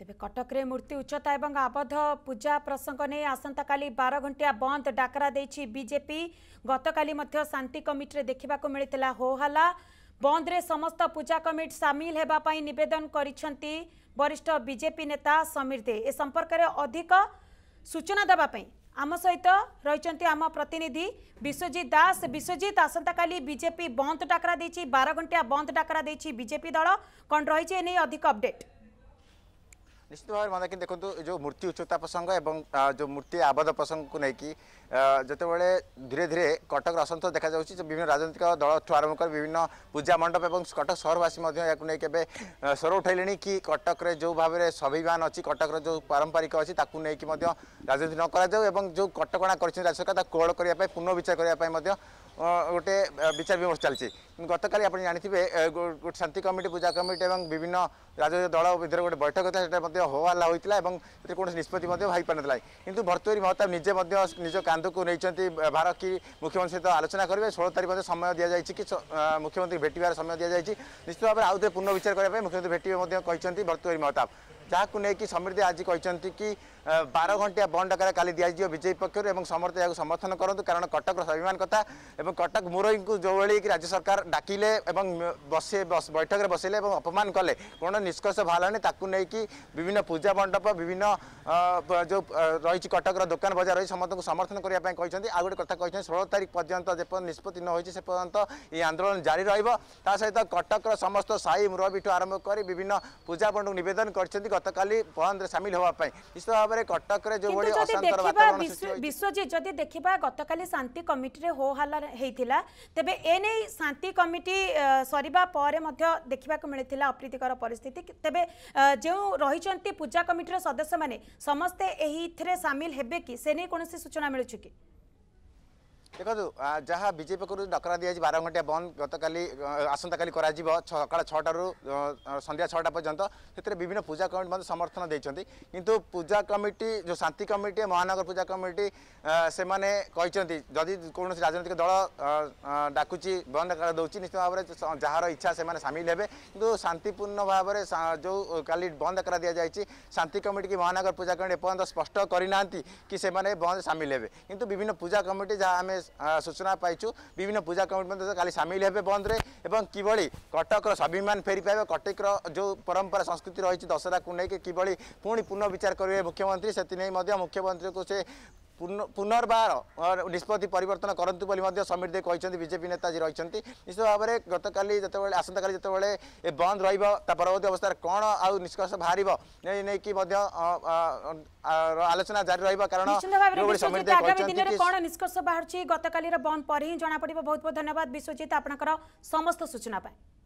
তেবে কটকরে মূর্তি উচ্চতা এবং আবদ্ধ পূজা প্রসঙ্গ নিয়ে আসন্তকালি বার ঘণ্টিয়া বন্ধ ডাকরা দিয়েছি বিজেপি গতকালি মধ্য শান্তি কমিটিরে দেখা মিলিছিল হোহালা বন্ধরে সমস্ত পূজা কমিটি সামিল হওয়া নিবেদন করেছেন বরিষ্ঠ বিজেপি নেতা সমীর দে এ সম্পর্কের অধিক সূচনা দেওয়া আম সহিত রয়েছেন আম প্রতিনিধি বিশ্বজিৎ দাস বিশ্বজিৎ আসন্তকালি বিজেপি বন্ধ ডাকরা দিয়েছি বার ঘণ্টিয়া বন্ধ ডাকরা দিয়েছি বিজেপি দল কণ রয়েছে এ নিয়ে অধিক অপডেট ନିଶ୍ଚିତ ଭାବରେ ମନ୍ଦାକିନୀ ଦେଖନ୍ତୁ ଯେଉଁ ମୂର୍ତ୍ତି ଉଚ୍ଚତା ପ୍ରସଙ୍ଗ ଏବଂ ଯେଉଁ ମୂର୍ତ୍ତି ଆବଦ୍ଧ ପ୍ରସଙ୍ଗକୁ ନେଇକି ଯେତେବେଳେ ଧୀରେ ଧୀରେ କଟକର ଅସନ୍ତୋଷ ଦେଖାଯାଉଛି ଯେ ବିଭିନ୍ନ ରାଜନୈତିକ ଦଳଠୁ ଆରମ୍ଭ କରି ବିଭିନ୍ନ ପୂଜା ମଣ୍ଡପ ଏବଂ କଟକ ସହରବାସୀ ମଧ୍ୟ ଏହାକୁ ନେଇ କେବେ ସ୍ୱର ଉଠାଇଲେଣି କି କଟକରେ ଯେଉଁ ଭାବରେ ସ୍ୱାଭିମାନ ଅଛି କଟକର ଯେଉଁ ପାରମ୍ପରିକ ଅଛି ତାକୁ ନେଇକି ମଧ୍ୟ ରାଜନୀତି ନ କରାଯାଉ ଏବଂ ଯେଉଁ କଟକଣା କରିଛନ୍ତି ରାଜ୍ୟ ସରକାର ତାକୁ କୋହଳ କରିବା ପାଇଁ ପୁନଃ କରିବା ପାଇଁ ମଧ୍ୟ গোটে বিচার বিমর্শ চালছে গতকাল আপনার জাঁথিবে গোটে শান্তি কমিটি পূজা কমিটি এবং বিভিন্ন রাজনৈতিক দল ভিতরে গোটে বৈঠক হয়েছে সেটা মধ্যে হোহাল্লা হয়েছিল এবং এতে কোণী নিষ্পতি মধ্যে হয়েপারিনলা কিন্তু ভর্তুহরি মহতাব নিজে মধ্যে নিজ কান্দকু নেইছেন ভারত কি মুখ্যমন্ত্রী সহ আলোচনা করবে ষোল তারিখ মধ্যে সময় দিয়া যাইছে কি মুখ্যমন্ত্রী ভেটিবার সময় দিয়া যাইছে নিশ্চিত ভাবে আউথে পুনর্বিচার করা মুখ্যমন্ত্রী ভেটিবে মধ্যে কিন্তু ভর্তুহরি মহতাব ଯାହାକୁ ନେଇକି ସମୃଦ୍ଧି ଆଜି କହିଛନ୍ତି କି ବାର ଘଣ୍ଟିଆ ବନ୍ଦ ଡକରା କାଲି ଦିଆଯିବ ବିଜେପି ପକ୍ଷରୁ ଏବଂ ସମସ୍ତେ ଏହାକୁ ସମର୍ଥନ କରନ୍ତୁ କାରଣ କଟକର ସ୍ୱାଭିମାନ କଥା ଏବଂ କଟକ ମୁରଇଙ୍କୁ ଯେଉଁଭଳି ରାଜ୍ୟ ସରକାର ଡାକିଲେ ଏବଂ ବସେ ବୈଠକରେ ବସିଲେ ଏବଂ ଅପମାନ କଲେ କ'ଣ ନିଷ୍କର୍ଷ ବାହାରିଲାଣି ତାକୁ ନେଇକି ବିଭିନ୍ନ ପୂଜା ମଣ୍ଡପ ବିଭିନ୍ନ ଯେଉଁ ରହିଛି କଟକର ଦୋକାନ ବଜାର ରହିଛି ସମସ୍ତଙ୍କୁ ସମର୍ଥନ କରିବା ପାଇଁ କହିଛନ୍ତି ଆଉ ଗୋଟେ କଥା କହିଛନ୍ତି ଷୋହଳ ତାରିଖ ପର୍ଯ୍ୟନ୍ତ ଯେପର୍ଯ୍ୟନ୍ତ ନିଷ୍ପତ୍ତି ନ ହୋଇଛି ସେ ପର୍ଯ୍ୟନ୍ତ ଏହି ଆନ୍ଦୋଳନ ଜାରି ରହିବ ତା କଟକର ସମସ୍ତ ସାହି ମୁରବିଠୁ ଆରମ୍ଭ କରି ବିଭିନ୍ନ ପୂଜା ମଣ୍ଡପକୁ ନିବେଦନ କରିଛନ୍ତି গতকালি বন্ধ সামিল হওয়া পাই নিশ্চিত ভাবে কটকরে যেভাবে অশান্তর বাতাবরণ বিশ্বজিৎ যদি দেখিবা গতকালি শান্তি কমিটিরে হো হাল্লা হয়েছিল তেবে এনে শান্তি কমিটি সরিবা পরে মধ্য দেখিবাকু মিলিছিল অপ্রীতিকর পরিস্থিতি তেবে যে রহিছন্তি পূজা কমিটির সদস্য মানে সমস্তে এইথিরে সামিল হেবে কি সে নেই কোনসি সূচনা মিলুছি কি ଦେଖନ୍ତୁ ଯାହା ବିଜେପି ପକ୍ଷରୁ ଡକରା ଦିଆଯାଇଛି ବାର ଘଣ୍ଟିଆ ବନ୍ଦ ଗତକାଲି ଆସନ୍ତାକାଲି କରାଯିବ ସକାଳ ଛଅଟାରୁ ସନ୍ଧ୍ୟା ଛଅଟା ପର୍ଯ୍ୟନ୍ତ ସେଥିରେ ବିଭିନ୍ନ ପୂଜା କମିଟି ମଧ୍ୟ ସମର୍ଥନ ଦେଇଛନ୍ତି କିନ୍ତୁ ପୂଜା କମିଟି ଯେଉଁ ଶାନ୍ତି କମିଟି ମହାନଗର ପୂଜା କମିଟି ସେମାନେ କହିଛନ୍ତି ଯଦି କୌଣସି ରାଜନୈତିକ ଦଳ ଡାକୁଛି ବନ୍ଦ ଦେଉଛି ନିଶ୍ଚିତ ଭାବରେ ଯାହାର ଇଚ୍ଛା ସେମାନେ ସାମିଲ ହେବେ କିନ୍ତୁ ଶାନ୍ତିପୂର୍ଣ୍ଣ ଭାବରେ ଯେଉଁ କାଲି ବନ୍ଦ ଡକରା ଦିଆଯାଇଛି ଶାନ୍ତି କମିଟି କି ମହାନଗର ପୂଜା କମିଟି ଏପର୍ଯ୍ୟନ୍ତ ସ୍ପଷ୍ଟ କରିନାହାନ୍ତି କି ସେମାନେ ବନ୍ଦ ସାମିଲ ହେବେ କିନ୍ତୁ ବିଭିନ୍ନ ପୂଜା କମିଟି ଯାହା ଆମେ ସୂଚନା ପାଇଛୁ ବିଭିନ୍ନ ପୂଜା କମିଟି ମଧ୍ୟ କାଲି ସାମିଲ ହେବେ ବନ୍ଦରେ ଏବଂ କିଭଳି କଟକର ସ୍ୱାଭିମାନ ଫେରିପାଇବେ କଟକର ଯେଉଁ ପରମ୍ପରା ସଂସ୍କୃତି ରହିଛି ଦଶହରାକୁ ନେଇକି କିଭଳି ପୁଣି ପୁନଃ ବିଚାର କରିବେ ମୁଖ୍ୟମନ୍ତ୍ରୀ ସେଥିନେଇ ମଧ୍ୟ ମୁଖ୍ୟମନ୍ତ୍ରୀଙ୍କୁ ସେ पुनर्वार निष्पत्ति परिवर्तन गरु बोली समीर दे विजेपि नेताजी रहि निश्चित भावना गतकाली जति आसन्ताकाली जति ए बन्द र परवर्ती अवस्था कन् आउ निष्कर्ष बाह्रकि आलोचना जारी रह कारण निष्कर्ष बाहु गतकाली बन्द पर हि जनापड बहुत बहुत धन्यवाद विश्वजित समस्त सूचना